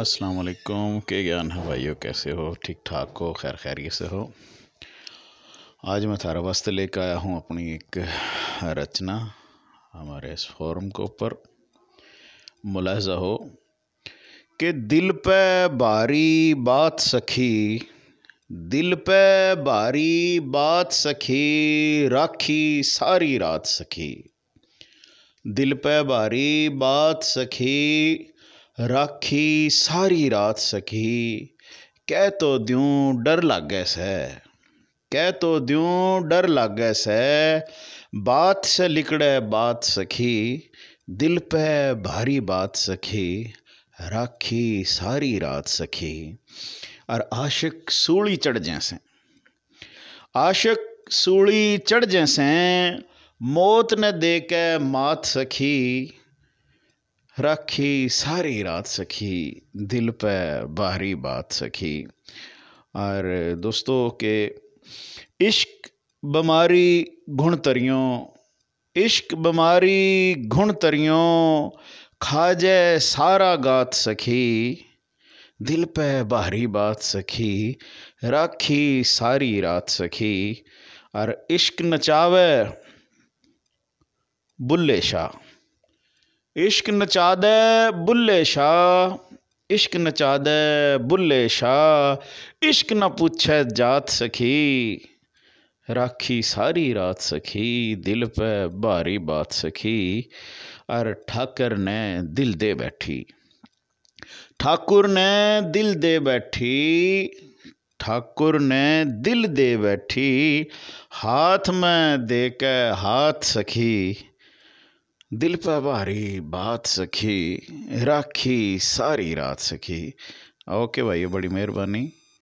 अस्सलाम वालेकुम के ज्ञान है भाइयों कैसे हो ठीक ठाक हो खैर खैरियत से हो आज मैं थारा वास्ते लेकर आया हूँ अपनी एक रचना हमारे इस फोरम के ऊपर मुलाजा हो कि दिल पे बारी बात सखी दिल पे बारी बात सखी राखी सारी रात सखी दिल पे बारी बात सखी राखी सारी रात सखी कह तो दूँ डर लागे सै कह तो द्यूं डर लागे सै बात से लिकड़े बात सखी दिल पे भारी बात सखी राखी सारी रात सखी और आशिक सूली चढ़ जैसे आशिक सूली चढ़ जैसे मौत ने दे के मात सखी रखी सारी रात सखी दिल पे बाहरी बात सखी और दोस्तों के इश्क बीमारी घुण तरियों इश्क बीमारी घुण तरियों खाजे सारा गात सखी दिल पे बाहरी बात सखी राखी सारी रात सखी और इश्क नचावे बुल्ले शाह इश्क नचा बुल्ले शाह इश्क नचाद बुल्ले शाह इश्क न पूछे जात सखी राखी सारी रात सखी दिल पे भारी बात सखी अर ठाकर ने दिल दे बैठी ठाकुर ने दिल दे बैठी ठाकुर ने दिल दे बैठी हाथ में दे के हाथ सखी दिल पर भारी बात सखी राखी सारी रात सखी ओके भाई बड़ी मेहरबानी